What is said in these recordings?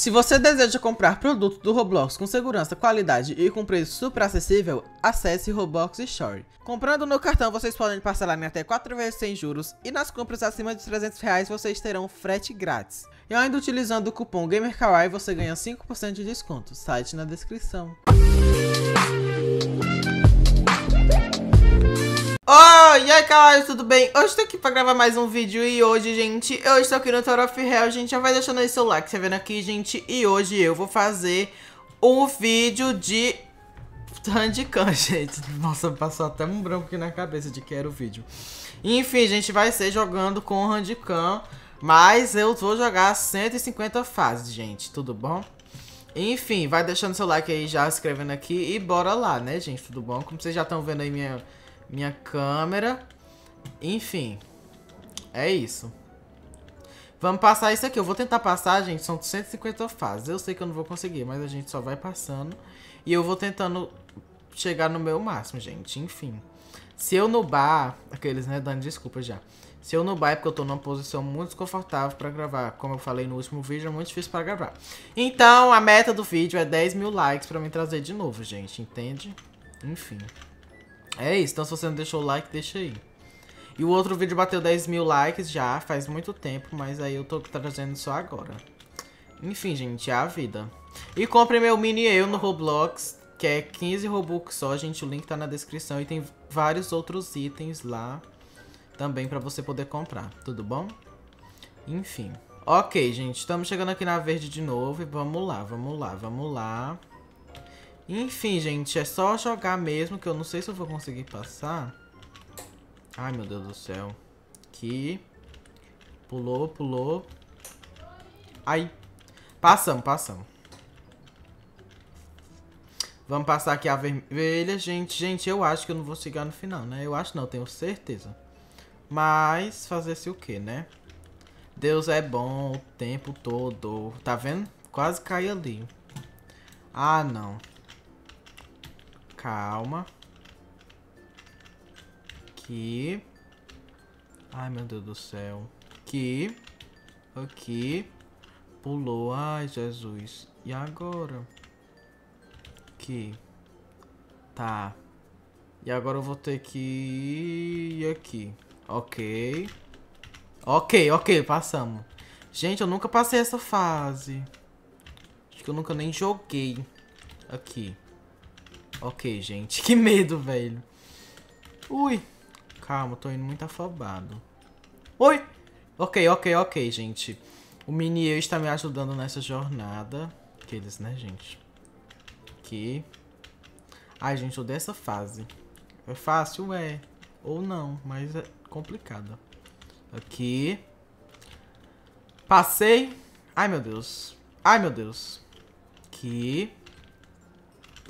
Se você deseja comprar produtos do Roblox com segurança, qualidade e com preço super acessível, acesse Roblox Store. Comprando no cartão, vocês podem parcelar em até 4 vezes sem juros e nas compras acima de 300 reais vocês terão frete grátis. E ainda utilizando o cupom GamerKawaii você ganha 5% de desconto, site na descrição. Oi, oh, aí galera, tudo bem? Hoje estou aqui para gravar mais um vídeo e hoje, gente, eu estou aqui no Tower of Hell, gente, já vai deixando aí seu like, tá vendo aqui, gente? E hoje eu vou fazer um vídeo de Handicam, gente. Nossa, passou até um branco aqui na cabeça de que era o vídeo. Enfim, gente, vai ser jogando com o Handicam, mas eu vou jogar 150 fases, gente, tudo bom? Enfim, vai deixando seu like aí já, escrevendo aqui e bora lá, né, gente, tudo bom? Como vocês já estão vendo aí minha minha câmera. Enfim, é isso. Vamos passar isso aqui. Eu vou tentar passar, gente. São 150 fases. Eu sei que eu não vou conseguir, mas a gente só vai passando. E eu vou tentando chegar no meu máximo, gente. Enfim. Se eu nubar... Aqueles, né? Dando desculpa já. Se eu nubar é porque eu tô numa posição muito desconfortável pra gravar. Como eu falei no último vídeo, é muito difícil pra gravar. Então, a meta do vídeo é 10 mil likes pra me trazer de novo, gente. Entende? Enfim. É isso, então se você não deixou o like, deixa aí. E o outro vídeo bateu 10 mil likes já, faz muito tempo, mas aí eu tô trazendo só agora. Enfim, gente, é a vida. E compre meu mini eu no Roblox, que é 15 Robux só, gente. O link tá na descrição e tem vários outros itens lá também pra você poder comprar, tudo bom? Enfim. Ok, gente, estamos chegando aqui na verde de novo e vamos lá, vamos lá, vamos lá. Enfim, gente, é só jogar mesmo, que eu não sei se eu vou conseguir passar. Ai, meu Deus do céu. Aqui. Pulou, pulou. Ai. Passamos, passamos. Vamos passar aqui a vermelha, gente. Gente, eu acho que eu não vou chegar no final, né? Eu acho não, tenho certeza. Mas, fazer-se o que, né? Deus é bom o tempo todo. Tá vendo? Quase caiu ali. Ah, não. Calma. Aqui. Ai, meu Deus do céu. Aqui. Aqui. Pulou. Ai, Jesus. E agora? Aqui. Tá. E agora eu vou ter que ir aqui. Ok. Ok, ok, passamos. Gente, eu nunca passei essa fase. Acho que eu nunca nem joguei aqui. Ok, gente. Que medo, velho. Ui. Calma, tô indo muito afobado. Oi! Ok, ok, ok, gente. O mini eu está me ajudando nessa jornada. Aqueles, né, gente? Aqui. Ai, gente, eu dessa essa fase. É fácil? É. Ou não, mas é complicada. Aqui. Passei. Ai, meu Deus. Ai, meu Deus. Aqui.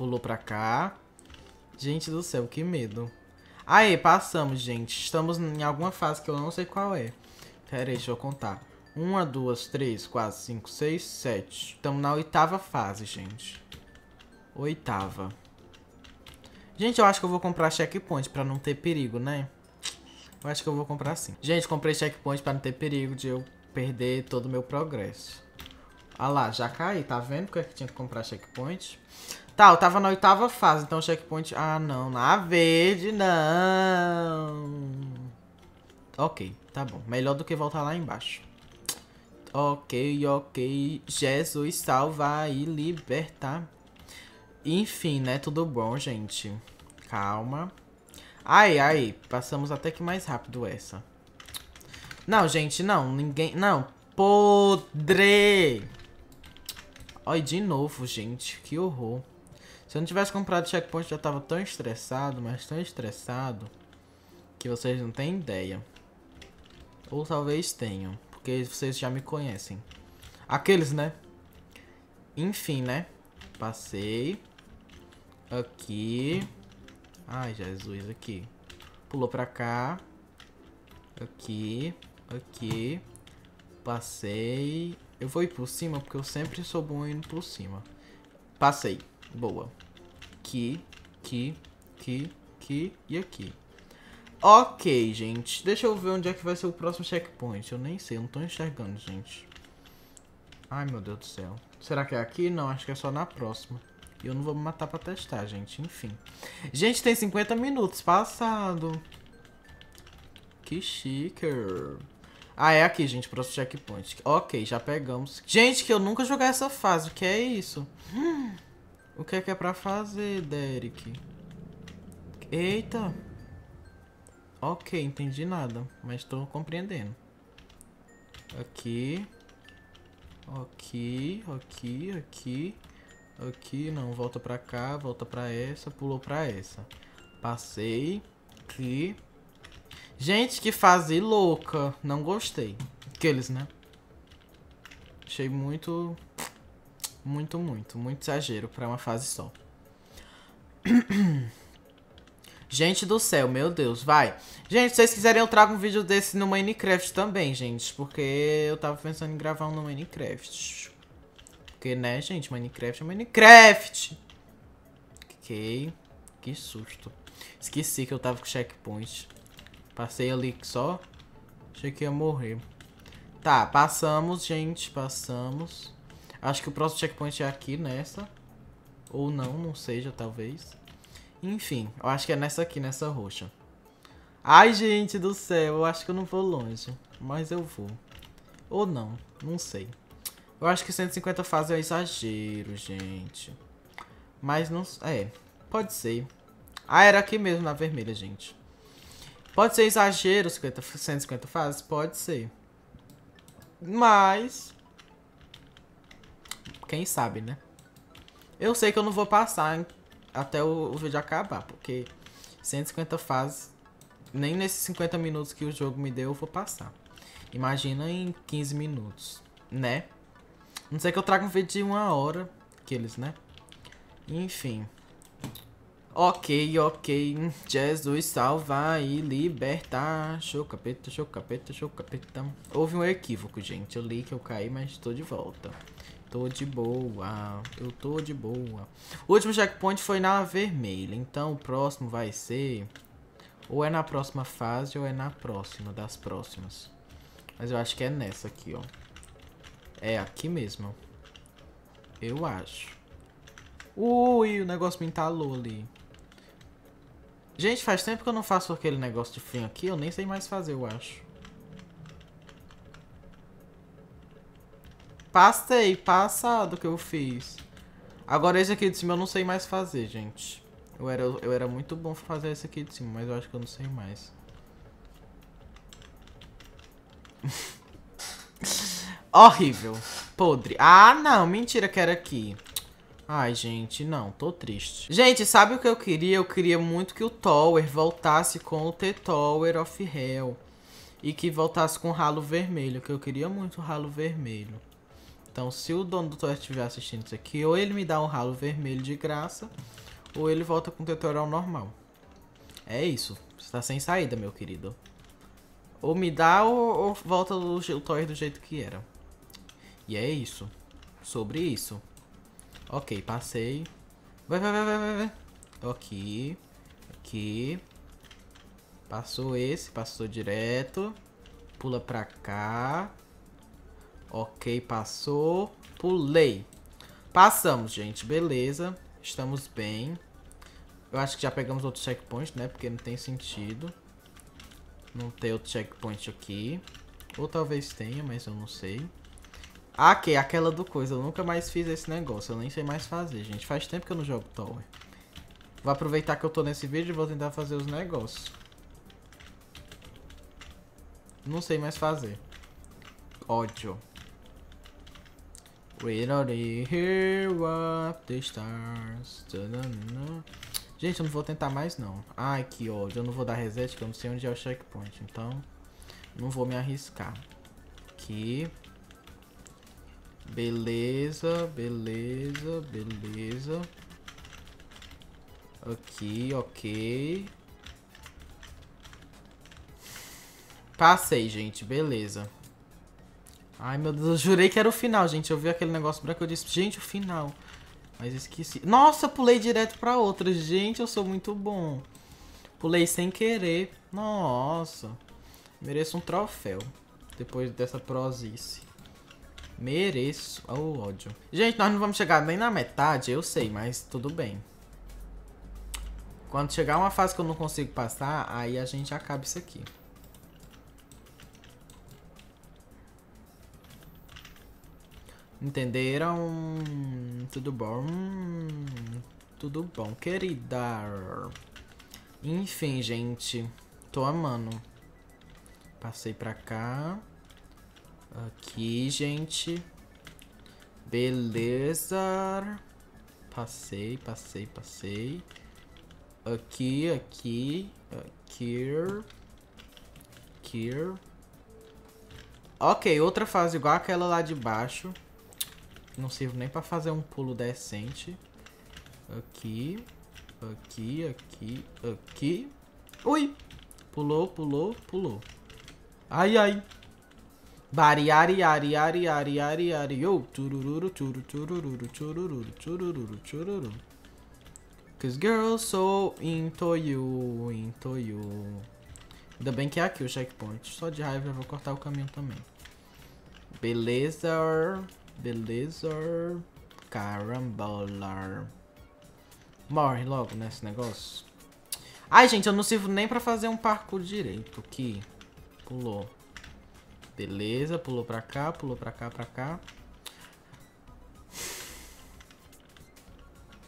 Pulou pra cá. Gente do céu, que medo. Aê, passamos, gente. Estamos em alguma fase que eu não sei qual é. Pera aí, deixa eu contar. Uma, duas, três, quatro, cinco, seis, sete. Estamos na oitava fase, gente. Oitava. Gente, eu acho que eu vou comprar checkpoint pra não ter perigo, né? Eu acho que eu vou comprar sim. Gente, comprei checkpoint pra não ter perigo de eu perder todo o meu progresso. Ah lá, já caí, tá vendo porque é que tinha que comprar checkpoint? Tá, eu tava na oitava fase, então checkpoint... Ah, não, na verde, não. Ok, tá bom. Melhor do que voltar lá embaixo. Ok, ok. Jesus salva e liberta. Enfim, né? Tudo bom, gente. Calma. Ai, ai. Passamos até que mais rápido essa. Não, gente, não. Ninguém... Não. Podre! Olha, de novo, gente. Que horror. Se eu não tivesse comprado checkpoint, eu já tava tão estressado, mas tão estressado, que vocês não têm ideia. Ou talvez tenham, porque vocês já me conhecem. Aqueles, né? Enfim, né? Passei. Aqui. Ai, Jesus, aqui. Pulou pra cá. Aqui. Aqui. Passei. Eu vou ir por cima, porque eu sempre sou bom indo por cima. Passei. Boa. Aqui, aqui, aqui, aqui e aqui. Ok, gente. Deixa eu ver onde é que vai ser o próximo checkpoint. Eu nem sei, eu não tô enxergando, gente. Ai, meu Deus do céu. Será que é aqui? Não, acho que é só na próxima. E eu não vou me matar pra testar, gente. Enfim. Gente, tem 50 minutos passado. Que chique. Ah, é aqui, gente. Próximo checkpoint. Ok, já pegamos. Gente, que eu nunca joguei essa fase. O que é isso? Hum. O que é que é pra fazer, Derek? Eita! Ok, entendi nada, mas estou compreendendo. Aqui. Aqui, aqui, aqui. Aqui, não, volta pra cá, volta pra essa, pulou pra essa. Passei. Aqui. Gente, que fase louca. Não gostei. Aqueles, né? Achei muito muito, muito. Muito exagero para uma fase só. gente do céu, meu Deus, vai. Gente, se vocês quiserem eu trago um vídeo desse no Minecraft também, gente. Porque eu tava pensando em gravar um no Minecraft. Porque, né, gente, Minecraft é Minecraft. Ok. Que susto. Esqueci que eu tava com checkpoint. Passei ali só. Achei que ia morrer. Tá, passamos, gente. Passamos. Acho que o próximo checkpoint é aqui nessa. Ou não, não seja, talvez. Enfim, eu acho que é nessa aqui, nessa roxa. Ai, gente do céu, eu acho que eu não vou longe. Mas eu vou. Ou não, não sei. Eu acho que 150 fases é exagero, gente. Mas não... É, pode ser. Ah, era aqui mesmo, na vermelha, gente. Pode ser exagero 50, 150 fases? Pode ser. Mas... Quem sabe, né? Eu sei que eu não vou passar até o, o vídeo acabar, porque 150 fases, nem nesses 50 minutos que o jogo me deu, eu vou passar. Imagina em 15 minutos, né? Não sei que eu traga um vídeo de uma hora, aqueles, né? Enfim. Ok, ok, Jesus salva e liberta, Show capeta, show capeta, show capeta. Houve um equívoco, gente. Eu li que eu caí, mas estou de volta. Tô de boa. Eu tô de boa. O último checkpoint foi na vermelha. Então o próximo vai ser... Ou é na próxima fase ou é na próxima das próximas. Mas eu acho que é nessa aqui, ó. É aqui mesmo. Eu acho. Ui, o negócio me entalou ali. Gente, faz tempo que eu não faço aquele negócio de fim aqui. Eu nem sei mais fazer, eu acho. Passei, passado que eu fiz. Agora esse aqui de cima eu não sei mais fazer, gente. Eu era, eu era muito bom fazer esse aqui de cima, mas eu acho que eu não sei mais. Horrível. Podre. Ah, não. Mentira que era aqui. Ai, gente, não. Tô triste. Gente, sabe o que eu queria? Eu queria muito que o Tower voltasse com o T-Tower of Hell. E que voltasse com o ralo vermelho, que eu queria muito o ralo vermelho. Então, se o dono do toy estiver assistindo isso aqui, ou ele me dá um ralo vermelho de graça, ou ele volta com o tutorial normal. É isso. Você tá sem saída, meu querido. Ou me dá ou, ou volta o, o Toy do jeito que era. E é isso. Sobre isso. Ok, passei. Vai, vai, vai, vai, vai, vai. Aqui. Aqui. Passou esse, passou direto. Pula pra cá. Ok, passou. Pulei. Passamos, gente. Beleza. Estamos bem. Eu acho que já pegamos outro checkpoint, né? Porque não tem sentido. Não ter outro checkpoint aqui. Ou talvez tenha, mas eu não sei. Ah, ok, aquela do coisa. Eu nunca mais fiz esse negócio. Eu nem sei mais fazer, gente. Faz tempo que eu não jogo Tower. Vou aproveitar que eu tô nesse vídeo e vou tentar fazer os negócios. Não sei mais fazer. Ódio. Wait all hear up the stars. Gente, eu não vou tentar mais não. Ai, que ódio. Eu não vou dar reset, porque eu não sei onde é o checkpoint. Então, não vou me arriscar. Aqui. Beleza, beleza, beleza. Aqui, ok. Passei, gente. Beleza. Ai, meu Deus, eu jurei que era o final, gente. Eu vi aquele negócio branco e eu disse, gente, o final. Mas esqueci. Nossa, pulei direto pra outra. Gente, eu sou muito bom. Pulei sem querer. Nossa. Mereço um troféu. Depois dessa prosice. Mereço. Oh, ódio. Gente, nós não vamos chegar nem na metade, eu sei, mas tudo bem. Quando chegar uma fase que eu não consigo passar, aí a gente acaba isso aqui. Entenderam? Tudo bom? Tudo bom, querida. Enfim, gente. Tô amando. Passei pra cá. Aqui, gente. Beleza. Passei, passei, passei. Aqui, aqui. Aqui. Aqui. Ok, outra fase igual aquela lá de baixo. Não sirvo nem pra fazer um pulo decente. Aqui. Aqui, aqui, aqui. Ui! Pulou, pulou, pulou. Ai, ai. Bari, ari, ari, ari, ari, ari, ari. turururu, Cause girls so into you, into you. Ainda bem que é aqui o checkpoint. Só de raiva eu vou cortar o caminho também. Beleza. Beleza. Carambolar. Morre logo nesse negócio. Ai, gente, eu não sirvo nem pra fazer um parkour direito aqui. Pulou. Beleza, pulou pra cá, pulou pra cá, pra cá.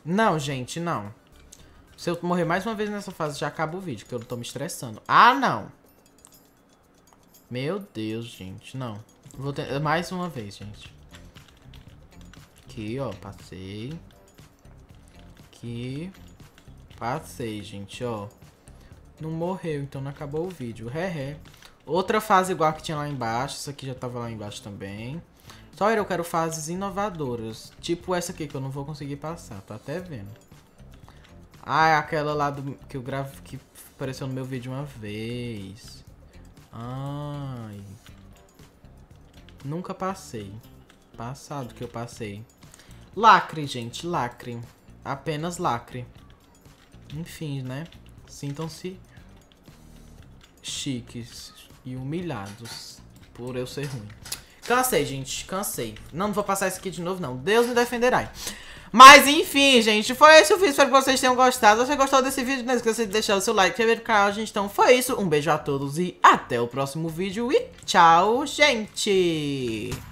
Não, gente, não. Se eu morrer mais uma vez nessa fase, já acaba o vídeo, que eu tô me estressando. Ah, não! Meu Deus, gente, não. Vou ter... Mais uma vez, gente. Aqui, ó, passei. Aqui. Passei, gente, ó. Não morreu, então não acabou o vídeo. Ré, Outra fase igual que tinha lá embaixo. essa aqui já tava lá embaixo também. Só eu quero fases inovadoras. Tipo essa aqui, que eu não vou conseguir passar. Tô tá até vendo. Ah, é aquela lá do, que eu gravo que apareceu no meu vídeo uma vez. Ai. Nunca passei. Passado que eu passei. Lacre, gente, lacre. Apenas lacre. Enfim, né? Sintam-se chiques e humilhados por eu ser ruim. Cansei, gente, cansei. Não, não vou passar isso aqui de novo, não. Deus me defenderá. Mas enfim, gente, foi esse o vídeo. Espero que vocês tenham gostado. Se você gostou desse vídeo, não esqueça de deixar o seu like, inscrever no canal, gente. Então foi isso. Um beijo a todos e até o próximo vídeo. E tchau, gente!